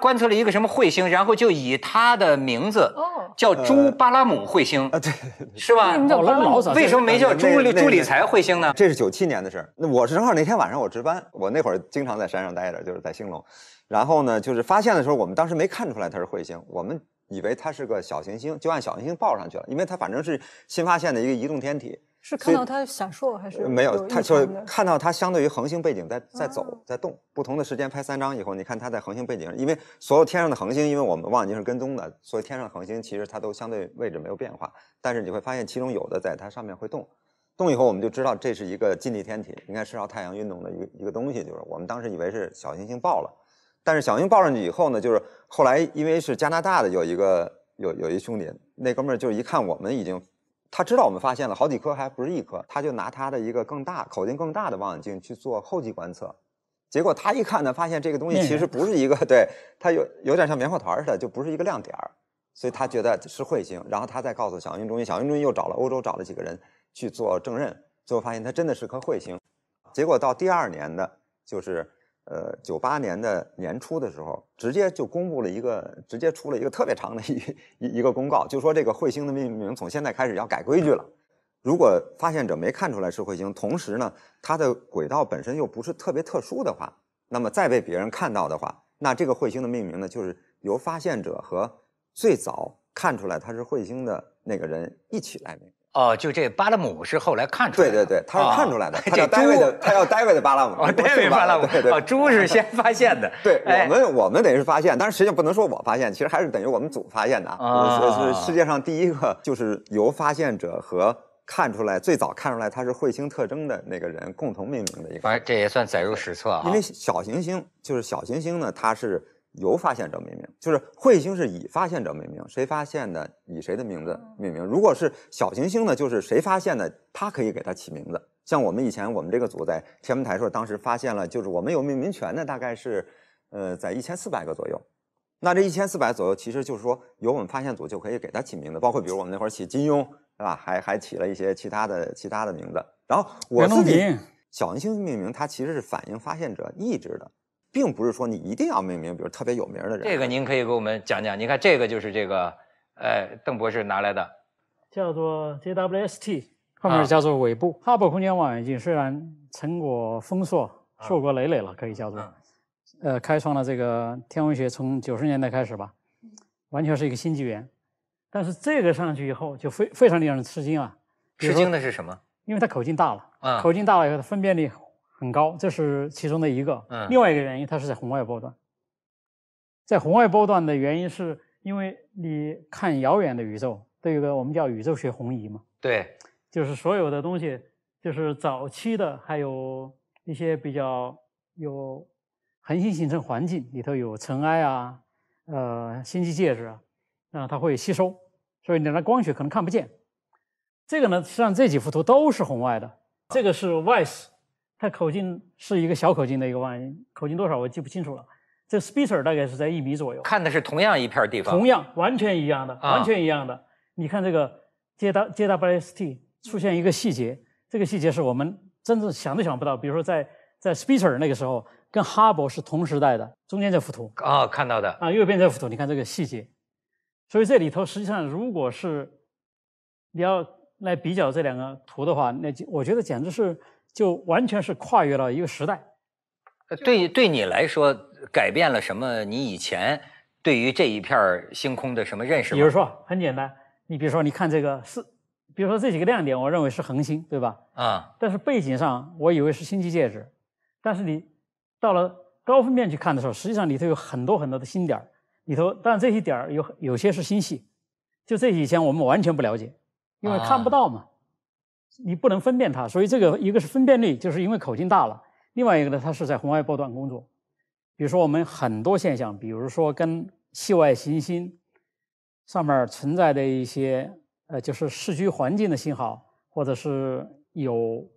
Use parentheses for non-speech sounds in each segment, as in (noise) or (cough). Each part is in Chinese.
观测了一个什么彗星，然后就以他的名字叫朱巴拉姆彗星，啊对，是吧？为什么没叫朱朱理财彗星呢？这是九七年的事儿。那我正好那天晚上我值班，我那会儿经常在山上待着，就是在兴隆。然后呢，就是发现的时候，我们当时没看出来它是彗星，我们以为它是个小行星，就按小行星报上去了，因为它反正是新发现的一个移动天体。是看到它闪烁还是没有？它就是看到它相对于恒星背景在在走在动。不同的时间拍三张以后，你看它在恒星背景上，因为所有天上的恒星，因为我们望远镜是跟踪的，所以天上的恒星其实它都相对位置没有变化。但是你会发现其中有的在它上面会动，动以后我们就知道这是一个近地天体，应该是绕太阳运动的一个一个东西，就是我们当时以为是小行星爆了。但是小行星爆上去以后呢，就是后来因为是加拿大的有一个有有一兄弟，那哥们儿就一看我们已经。他知道我们发现了好几颗，还不是一颗，他就拿他的一个更大口径更大的望远镜去做后继观测，结果他一看呢，发现这个东西其实不是一个，对，它有有点像棉花团似的，就不是一个亮点儿，所以他觉得是彗星，然后他再告诉小行中心，小行中心又找了欧洲找了几个人去做证认，最后发现它真的是颗彗星，结果到第二年的就是。呃，九八年的年初的时候，直接就公布了一个，直接出了一个特别长的一一一个公告，就说这个彗星的命名从现在开始要改规矩了。如果发现者没看出来是彗星，同时呢，它的轨道本身又不是特别特殊的话，那么再被别人看到的话，那这个彗星的命名呢，就是由发现者和最早看出来它是彗星的那个人一起来名。哦，就这巴勒姆是后来看出来，对对对，他是看出来的。叫 David，他叫 David 的巴勒 (laughs) 姆。David 巴勒姆猪是先发现的。对我们我们等于发现，但是实际上不能说我发现，其实还是等于我们组发现的啊。是世界上第一个就是由发现者和看出来最早看出来它是彗星特征的那个人共同命名的一个。反正这也算载入史册啊。因为小行星就是小行星呢，它是。由发现者命名，就是彗星是以发现者命名，谁发现的以谁的名字命名。如果是小行星呢，就是谁发现的，它可以给它起名字。像我们以前我们这个组在天文台时候，当时发现了，就是我们有命名权的，大概是，呃，在一千四百个左右。那这一千四百左右，其实就是说，由我们发现组就可以给它起名字。包括比如我们那会儿起金庸，对吧？还还起了一些其他的其他的名字。然后我自己小行星命名，它其实是反映发现者意志的。并不是说你一定要命名，比如特别有名的人。这个您可以给我们讲讲。你看，这个就是这个，呃，邓博士拿来的，叫做 JWST，后面叫做尾部。哈勃空间望远镜。虽然成果丰硕、硕果累累，了可以叫做，呃，开创了这个天文学从九十年代开始吧，完全是一个新纪元。但是这个上去以后就非非常令人吃惊啊！吃惊的是什么？因为它口径大了，口径大了以后，它分辨率。很高，这是其中的一个。嗯，另外一个原因，它是在红外波段。在红外波段的原因，是因为你看遥远的宇宙都有个我们叫宇宙学红移嘛。对，就是所有的东西，就是早期的，还有一些比较有恒星形成环境里头有尘埃啊，呃，星际介质啊，那它会吸收，所以你的光学可能看不见。这个呢，实际上这几幅图都是红外的。这个是 WISE。它口径是一个小口径的一个望远镜，口径多少我记不清楚了。这 s p e c e r 大概是在一米左右。看的是同样一片地方。同样，完全一样的，完全一样的。你看这个 JW JWST 出现一个细节，这个细节是我们真正想都想不到。比如说在在 s p e c e r 那个时候，跟哈勃是同时代的。中间这幅图啊，看到的啊，右边这幅图，你看这个细节。所以这里头实际上，如果是你要来比较这两个图的话，那就我觉得简直是。就完全是跨越了一个时代，对对你来说，改变了什么？你以前对于这一片星空的什么认识？比如说，很简单，你比如说，你看这个是，比如说这几个亮点，我认为是恒星，对吧？啊。但是背景上，我以为是星际介质，但是你到了高分辨去看的时候，实际上里头有很多很多的星点，里头但这些点有有些是星系，就这以前我们完全不了解，因为看不到嘛。你不能分辨它，所以这个一个是分辨率，就是因为口径大了；另外一个呢，它是在红外波段工作。比如说，我们很多现象，比如说跟系外行星上面存在的一些呃，就是市居环境的信号，或者是有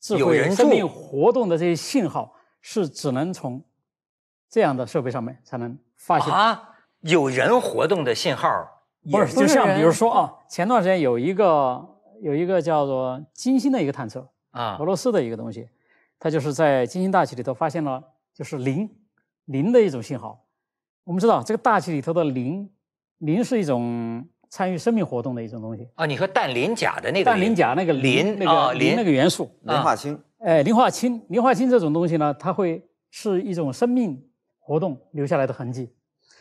智慧生命活动的这些信号，是只能从这样的设备上面才能发现。啊，有人活动的信号，不是就像比如说啊，前段时间有一个。有一个叫做金星的一个探测啊，俄罗斯的一个东西，它就是在金星大气里头发现了就是磷，磷的一种信号。我们知道这个大气里头的磷，磷是一种参与生命活动的一种东西啊。你说氮磷钾的那个氮磷钾那个磷那个磷那个元素磷化氢。哎，磷化氢，磷化氢这种东西呢，它会是一种生命活动留下来的痕迹，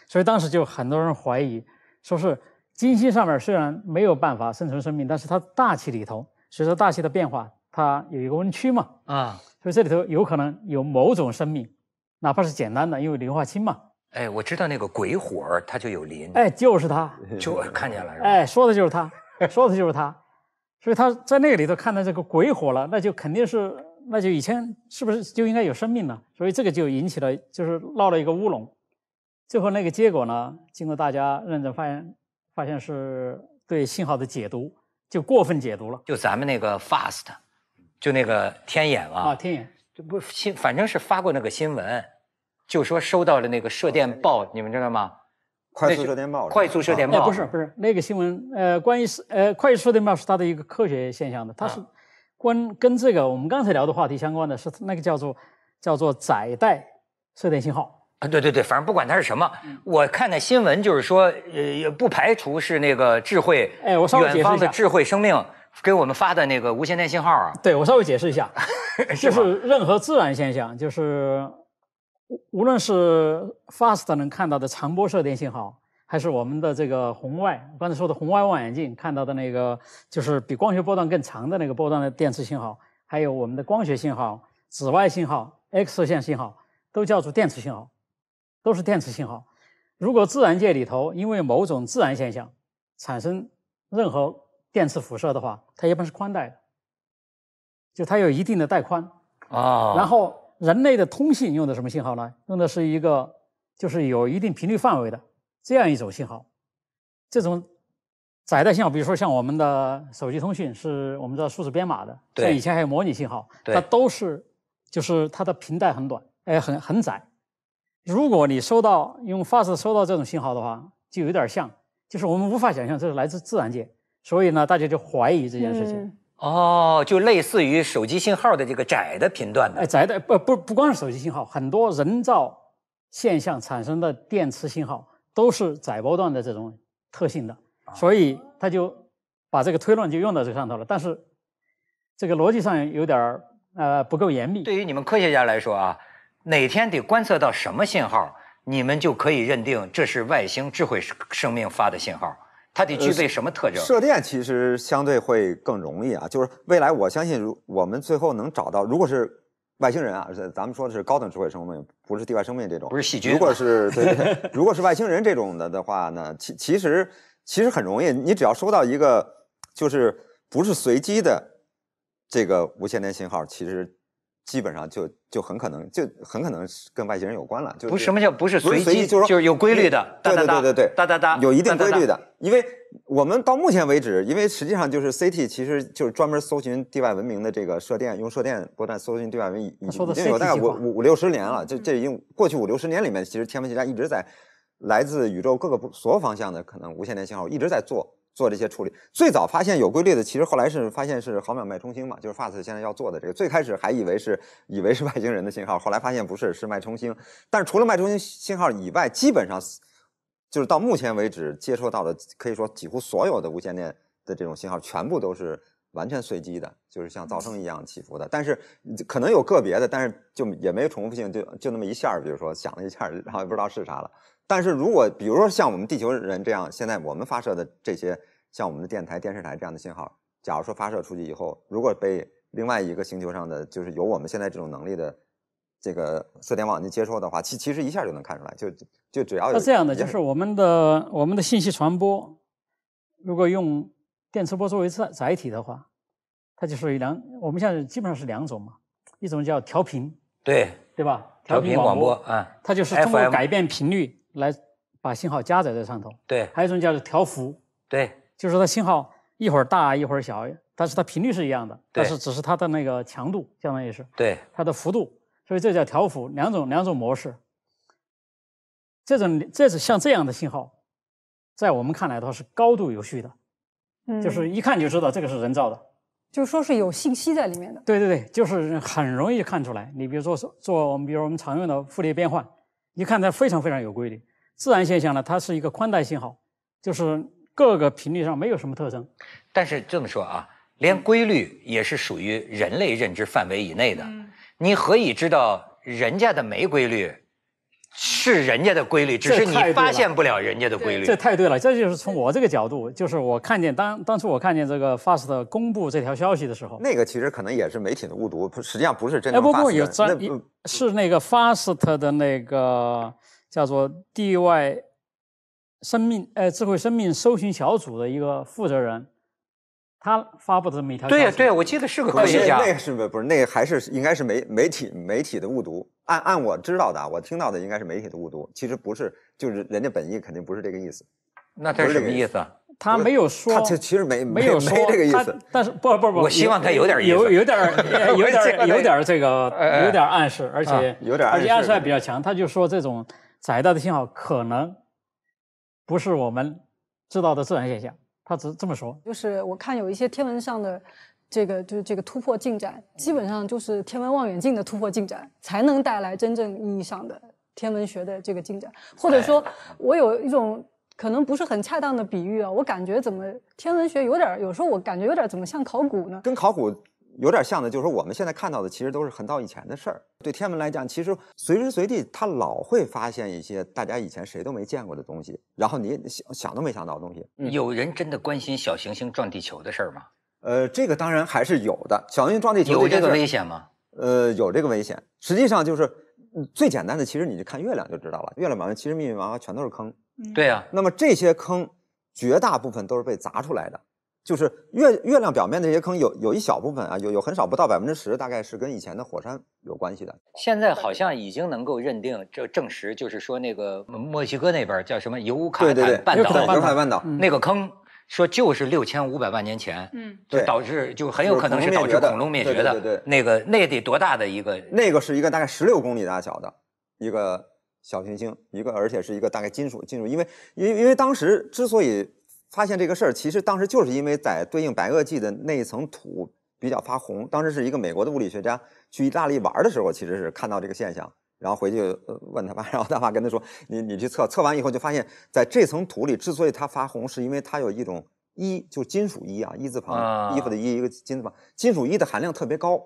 所以当时就很多人怀疑，说是。金星上面虽然没有办法生存生命，但是它大气里头随着大气的变化，它有一个温区嘛，啊，所以这里头有可能有某种生命，哪怕是简单的，因为硫化氢嘛。哎，我知道那个鬼火它就有磷，哎，就是它，就看见了，哎，说的就是它，说的就是它，所以他在那个里头看到这个鬼火了，那就肯定是，那就以前是不是就应该有生命了？所以这个就引起了，就是闹了一个乌龙，最后那个结果呢，经过大家认真发现。发现是对信号的解读就过分解读了。就咱们那个 FAST，就那个天眼啊。啊，天眼，这不新，反正是发过那个新闻，就说收到了那个射电报，你们知道吗？快速射电报。快速射电报。不是不是，那个新闻呃，关于呃快速射电报是它的一个科学现象的，它是关跟这个我们刚才聊的话题相关的是那个叫做叫做窄带射电信号。对对对，反正不管它是什么，我看的新闻，就是说，呃，不排除是那个智慧，哎，我稍微解释一下，远方的智慧生命给我们发的那个无线电信号啊。对，我稍微解释一下，(laughs) 就是任何自然现象，就是无论是 FAST 能看到的长波射电信号，还是我们的这个红外刚才说的红外望远镜看到的那个，就是比光学波段更长的那个波段的电磁信号，还有我们的光学信号、紫外信号、X 射线信号，都叫做电磁信号。都是电磁信号。如果自然界里头因为某种自然现象产生任何电磁辐射的话，它一般是宽带的，就它有一定的带宽啊。然后人类的通信用的什么信号呢？用的是一个就是有一定频率范围的这样一种信号。这种窄带信号，比如说像我们的手机通讯，是我们知道数字编码的。对，以前还有模拟信号，它都是就是它的频带很短，哎，很很窄。如果你收到用 FAST 收到这种信号的话，就有点像，就是我们无法想象这是来自自然界，所以呢，大家就怀疑这件事情。哦，就类似于手机信号的这个窄的频段的。窄的不不不光是手机信号，很多人造现象产生的电磁信号都是窄波段的这种特性的，所以他就把这个推论就用到这上头了。但是这个逻辑上有点儿呃不够严密。对于你们科学家来说啊。哪天得观测到什么信号，你们就可以认定这是外星智慧生命发的信号。它得具备什么特征？射电其实相对会更容易啊。就是未来，我相信如我们最后能找到，如果是外星人啊，咱们说的是高等智慧生命，不是地外生命这种，不是细菌。如果是对，(laughs) 如果是外星人这种的的话呢，其其实其实很容易。你只要收到一个，就是不是随机的这个无线电信号，其实。基本上就就很可能就很可能是跟外星人有关了，就不什么叫不是随机，就是就是有规律的，哒哒哒哒哒哒，有一定规律的，因为我们到目前为止，因为实际上就是 C T，其实就是专门搜寻地外文明的这个射电，用射电波段搜寻地外文明已经有大五五五六十年了，就这已经过去五六十年里面，其实天文学家一直在来自宇宙各个所有方向的可能无线电信号一直在做。做这些处理，最早发现有规律的，其实后来是发现是毫秒脉冲星嘛，就是 FAST 现在要做的这个。最开始还以为是以为是外星人的信号，后来发现不是，是脉冲星。但是除了脉冲星信号以外，基本上就是到目前为止接收到的，可以说几乎所有的无线电的这种信号全部都是完全随机的，就是像噪声一样起伏的。但是可能有个别的，但是就也没有重复性，就就那么一下，比如说响了一下，然后也不知道是啥了。但是如果比如说像我们地球人这样，现在我们发射的这些像我们的电台、电视台这样的信号，假如说发射出去以后，如果被另外一个星球上的就是有我们现在这种能力的这个射电远镜接收的话，其其实一下就能看出来，就就只要是这样的，就是我们的我们的信息传播，如果用电磁波作为载载体的话，它就属于两，我们现在基本上是两种嘛，一种叫调频，对对吧？调频广播啊，它就是通过改变频率。来把信号加载在上头，对，还有一种叫做调幅，对，就是它信号一会儿大一会儿小，但是它频率是一样的，但是只是它的那个强度，相当于是，对，它的幅度，所以这叫调幅，两种两种模式。这种这是像这样的信号，在我们看来它是高度有序的，就是一看就知道这个是人造的，就是说是有信息在里面的，对对对，就是很容易看出来。你比如说做我们比如我们常用的傅里叶变换。你看它非常非常有规律，自然现象呢，它是一个宽带信号，就是各个频率上没有什么特征。但是这么说啊，连规律也是属于人类认知范围以内的。你何以知道人家的没规律？是人家的规律，只是你发现不了人家的规律。这太对了，这就是从我这个角度，就是我看见当当初我看见这个 FAST 公布这条消息的时候，那个其实可能也是媒体的误读，实际上不是真的。不不，有专是那个 FAST 的那个叫做地外生命呃智慧生命搜寻小组的一个负责人。他发布的这么一条对呀对呀，我记得是个科学家，那个是不不是？那个还是应该是媒媒体媒体的误读。按按我知道的，我听到的应该是媒体的误读。其实不是，就是人家本意肯定不是这个意思。那他是什么意思？他没有说，他其实没没有没这个意思。但是不不不，我希望他有点有有点 (laughs) 有点有点这个有点暗示，而且有点暗示而且暗示还比较强。他就说这种窄道的信号可能不是我们知道的自然现象。他只这么说，就是我看有一些天文上的，这个就是这个突破进展，基本上就是天文望远镜的突破进展，才能带来真正意义上的天文学的这个进展。或者说我有一种可能不是很恰当的比喻啊，我感觉怎么天文学有点，有时候我感觉有点怎么像考古呢？跟考古。有点像的，就是说我们现在看到的，其实都是很早以前的事儿。对天文来讲，其实随时随地它老会发现一些大家以前谁都没见过的东西，然后你想想都没想到的东西。有人真的关心小行星撞地球的事儿吗？呃，这个当然还是有的。小行星撞地球有这个危险吗？呃，有这个危险。实际上就是最简单的，其实你就看月亮就知道了。月亮表面其实密密麻麻全都是坑。对啊。那么这些坑绝大部分都是被砸出来的。就是月月亮表面那些坑，有有一小部分啊，有有很少不到百分之十，大概是跟以前的火山有关系的。现在好像已经能够认定，这证实就是说，那个墨西哥那边叫什么尤卡坦半岛，尤卡坦半岛那个坑，说就是六千五百万年前，嗯，导致就很有可能是导致恐龙灭绝的。对对对，那个那得多大的一个？那个是一个大概十六公里大小的一个小行星，一个而且是一个大概金属金属，因为因为因为当时之所以。发现这个事儿，其实当时就是因为在对应白垩纪的那一层土比较发红。当时是一个美国的物理学家去意大利玩的时候，其实是看到这个现象，然后回去问他爸，(laughs) 然后他爸跟他说：“你你去测测完以后，就发现在这层土里，之所以它发红，是因为它有一种一，就是金属一啊，‘一字旁，衣服的‘一，一个金字旁，金属一的含量特别高。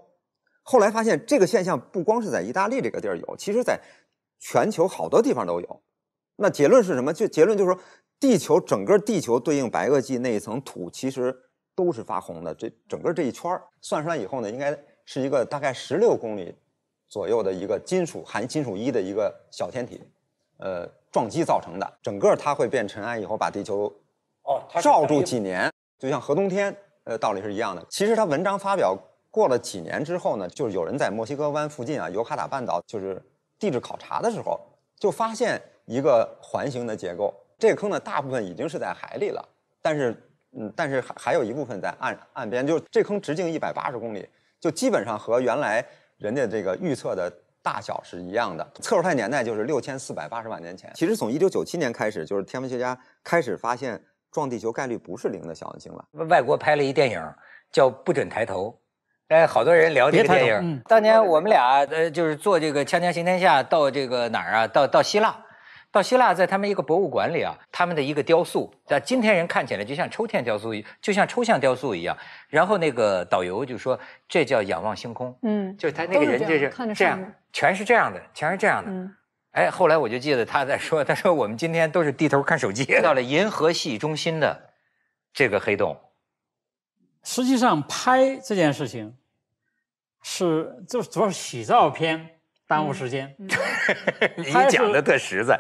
后来发现这个现象不光是在意大利这个地儿有，其实在全球好多地方都有。那结论是什么？就结论就是说。地球整个地球对应白垩纪那一层土，其实都是发红的。这整个这一圈儿算出来以后呢，应该是一个大概十六公里左右的一个金属含金属一的一个小天体，呃，撞击造成的。整个它会变尘埃以后，把地球哦罩住几年，就像核冬天，呃，道理是一样的。其实他文章发表过了几年之后呢，就是有人在墨西哥湾附近啊，尤卡塔半岛就是地质考察的时候，就发现一个环形的结构。这个坑呢，大部分已经是在海里了，但是，嗯，但是还还有一部分在岸岸边。就是这坑直径一百八十公里，就基本上和原来人家这个预测的大小是一样的。测耳态年代就是六千四百八十万年前。其实从一九九七年开始，就是天文学家开始发现撞地球概率不是零的小行星了。外国拍了一电影叫《不准抬头》，哎，好多人了解电影。当年我们俩呃，就是做这个《锵锵行天下》，到这个哪儿啊？到到希腊。到希腊，在他们一个博物馆里啊，他们的一个雕塑，在今天人看起来就像抽象雕塑，就像抽象雕塑一样。然后那个导游就说：“这叫仰望星空。”嗯，就是他那个人就是这样，全是这样的，全是这样的。哎，后来我就记得他在说：“他说我们今天都是低头看手机，到了银河系中心的这个黑洞。”实际上拍这件事情，是是主要是洗照片。耽误时间，(laughs) 你讲的特实在。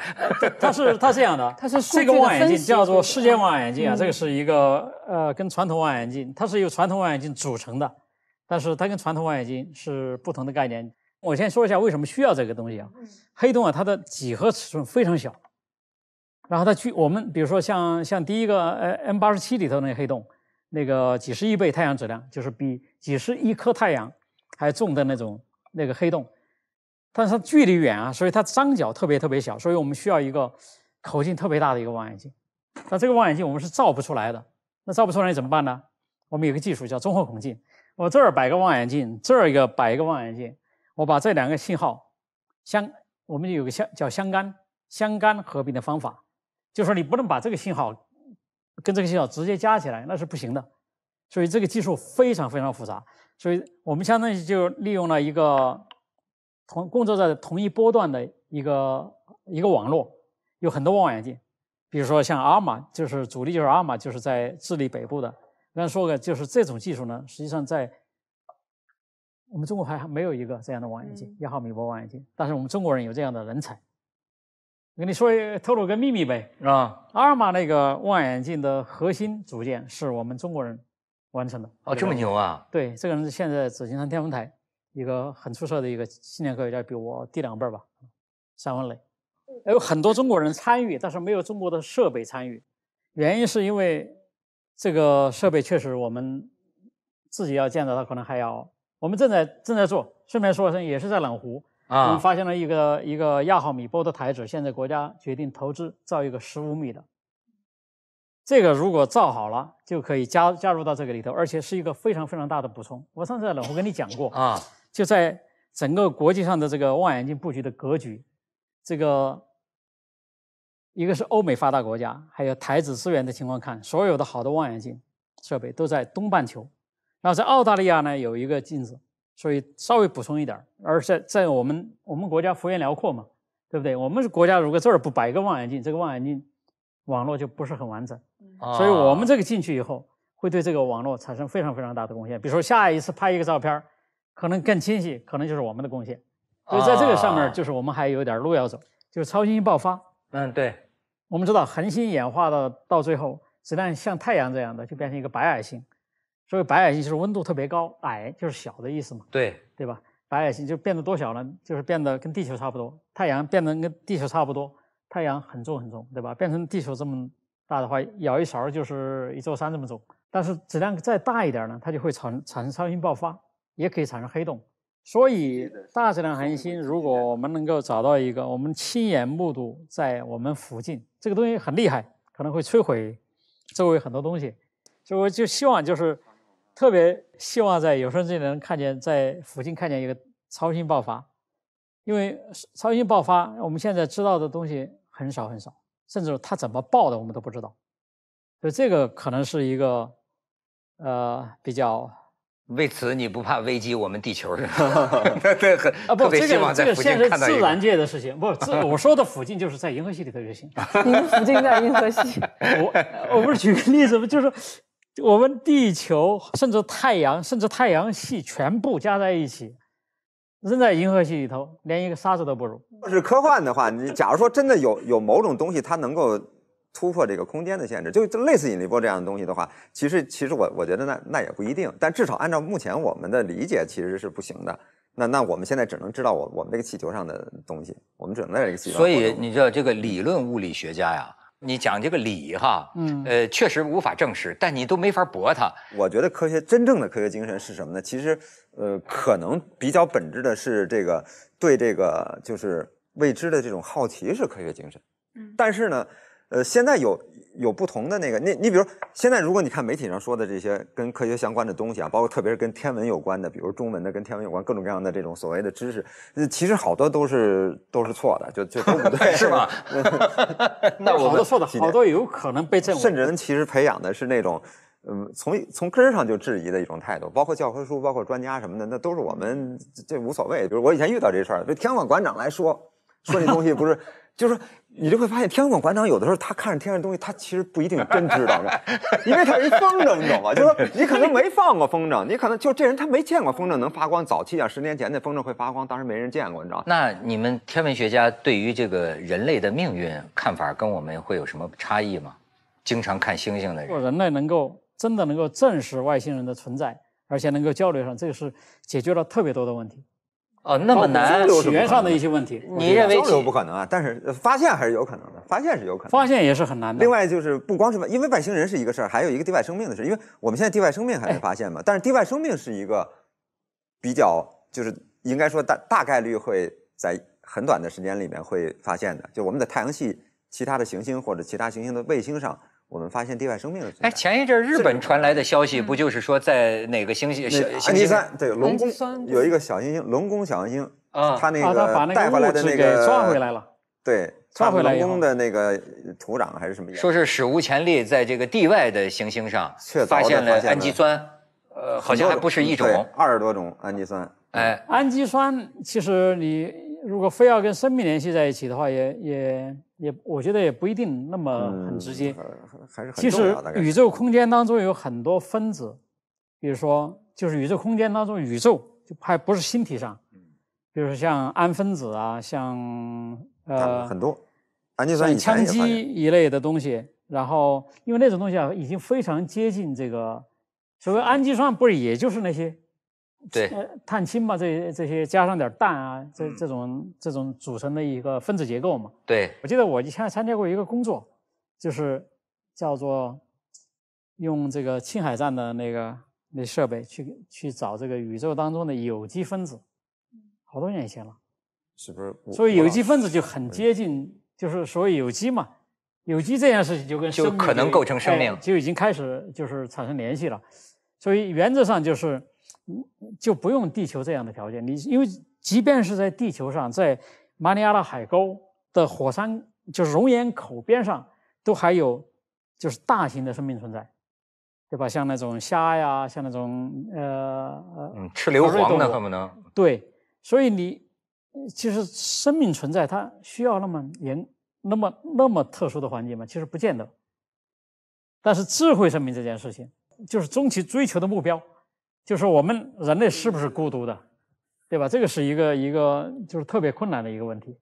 它是它这样的，它是这个望远镜叫做视界望远镜啊，这个是一个呃，跟传统望远镜，它是由传统望远镜组成的，但是它跟传统望远镜是不同的概念。我先说一下为什么需要这个东西啊？黑洞啊，它的几何尺寸非常小，然后它距我们，比如说像像第一个呃 M 八十七里头那个黑洞，那个几十亿倍太阳质量，就是比几十亿颗太阳还重的那种那个黑洞。但是它距离远啊，所以它张角特别特别小，所以我们需要一个口径特别大的一个望远镜。那这个望远镜我们是造不出来的，那造不出来怎么办呢？我们有个技术叫综合孔径，我这儿摆个望远镜，这儿一个摆一个望远镜，我把这两个信号相，我们有个相叫相干相干合并的方法，就是说你不能把这个信号跟这个信号直接加起来，那是不行的。所以这个技术非常非常复杂，所以我们相当于就利用了一个。同工作在同一波段的一个一个网络，有很多望远镜，比如说像阿尔玛，就是主力就是阿尔玛，就是在智利北部的。刚才说个，就是这种技术呢，实际上在我们中国还没有一个这样的望远镜，亚毫米波望远镜。但是我们中国人有这样的人才，我跟你说透露个秘密呗，啊，阿尔玛那个望远镜的核心组件是我们中国人完成的。哦，这么牛啊！对，这个人是现在紫金山天文台。一个很出色的一个青年科学家，比我低两辈儿吧，沙文磊。有很多中国人参与，但是没有中国的设备参与，原因是因为这个设备确实我们自己要建造，它可能还要我们正在正在做。顺便说一声，也是在冷湖啊，我们发现了一个一个亚毫米波的台子，现在国家决定投资造一个十五米的，这个如果造好了，就可以加加入到这个里头，而且是一个非常非常大的补充。我上次在冷湖跟你讲过啊。就在整个国际上的这个望远镜布局的格局，这个一个是欧美发达国家，还有台子资源的情况看，所有的好的望远镜设备都在东半球，然后在澳大利亚呢有一个镜子，所以稍微补充一点。而在在我们我们国家幅员辽阔嘛，对不对？我们国家如果这儿不摆一个望远镜，这个望远镜网络就不是很完整。所以我们这个进去以后，会对这个网络产生非常非常大的贡献。比如说下一次拍一个照片儿。可能更清晰，可能就是我们的贡献，所以在这个上面，就是我们还有点路要走，就是超新星爆发。嗯，对。我们知道，恒星演化到到最后，子弹像太阳这样的，就变成一个白矮星。所以，白矮星就是温度特别高，矮就是小的意思嘛。对，对吧？白矮星就变得多小了，就是变得跟地球差不多。太阳变得跟地球差不多，太阳很重很重，对吧？变成地球这么大的话，舀一勺就是一座山这么重。但是质量再大一点呢，它就会产产生超新星爆发。也可以产生黑洞，所以大质量恒星，如果我们能够找到一个，我们亲眼目睹在我们附近，这个东西很厉害，可能会摧毁周围很多东西。所以，我就希望就是特别希望在有生之年能看见在附近看见一个超新爆发，因为超新爆发我们现在知道的东西很少很少，甚至它怎么爆的我们都不知道，所以这个可能是一个呃比较。为此，你不怕危机我们地球？这 (laughs) 很啊，不，这个这个先是自然界的事情，不，自我说的附近就是在银河系里的就行。(laughs) 你们附近在银河系？(laughs) 我我不是举个例子吗？就是我们地球，甚至太阳，甚至太阳系全部加在一起，扔在银河系里头，连一个沙子都不如。要是科幻的话，你假如说真的有有某种东西，它能够。突破这个空间的限制，就就类似引力波这样的东西的话，其实其实我我觉得那那也不一定。但至少按照目前我们的理解，其实是不行的。那那我们现在只能知道我我们这个气球上的东西，我们只能在这个气球。所以你知道这个理论物理学家呀，你讲这个理哈，嗯，呃，确实无法证实，但你都没法驳他。我觉得科学真正的科学精神是什么呢？其实，呃，可能比较本质的是这个对这个就是未知的这种好奇是科学精神。嗯，但是呢。呃，现在有有不同的那个，那你比如现在，如果你看媒体上说的这些跟科学相关的东西啊，包括特别是跟天文有关的，比如中文的跟天文有关各种各样的这种所谓的知识，其实好多都是都是错的，就就都不对 (laughs) 是吧？(laughs) 好多错的，好多有可能被证。甚至人其实培养的是那种，嗯，从从根上就质疑的一种态度，包括教科书，包括专家什么的，那都是我们这无所谓。比如我以前遇到这事儿，就天文馆长来说，说这东西不是，(laughs) 就是。你就会发现，天文馆馆长有的时候他看着天上东西，他其实不一定真知道，因为他一风筝，你懂吗？就是说，你可能没放过风筝，你可能就这人他没见过风筝能发光。早期啊，十年前那风筝会发光，当时没人见过，你知道吗？那你们天文学家对于这个人类的命运看法跟我们会有什么差异吗？经常看星星的人，人类能够真的能够证实外星人的存在，而且能够交流上，这个是解决了特别多的问题。哦，那么难起源上的一些问题，你认为交流不可能啊？但是发现还是有可能的，发现是有可能，发现也是很难的。另外就是不光是外，因为外星人是一个事儿，还有一个地外生命的事。因为我们现在地外生命还没发现嘛，但是地外生命是一个比较，就是应该说大大概率会在很短的时间里面会发现的，就我们的太阳系其他的行星或者其他行星的卫星上。我们发现地外生命的存在。哎，前一阵日本传来的消息，不就是说在哪个星星？星氨基酸对，龙宫有一个小行星，龙宫小行星啊，他那个带回来的那个抓回来了，对，抓回来龙宫的那个土壤还是什么？说是史无前例，在这个地外的行星上发现了氨基酸，呃，好像还不是一种，二十多种氨基酸。哎，氨基酸其实你如果非要跟生命联系在一起的话，也也。也我觉得也不一定那么很直接。其实宇宙空间当中有很多分子，比如说就是宇宙空间当中宇宙就还不是星体上，比如说像氨分子啊，像呃很多氨基酸、羟基一类的东西。然后因为那种东西啊，已经非常接近这个，所谓氨基酸不是也就是那些。对，碳氢嘛，这这些加上点氮啊，这这种这种组成的一个分子结构嘛。对，我记得我以前参加过一个工作，就是叫做用这个青海站的那个那设备去去找这个宇宙当中的有机分子，好多年前了。是不是？所以有机分子就很接近，就是所谓有机嘛，有机这件事情就跟就可能构成生命就已经开始就是产生联系了，所以原则上就是。就不用地球这样的条件，你因为即便是在地球上，在马里亚纳海沟的火山就是熔岩口边上，都还有就是大型的生命存在，对吧？像那种虾呀，像那种呃，嗯，吃硫磺的可们能。对，所以你其实生命存在，它需要那么严那么那么特殊的环境吗？其实不见得。但是智慧生命这件事情，就是终极追求的目标。就是我们人类是不是孤独的，对吧？这个是一个一个就是特别困难的一个问题。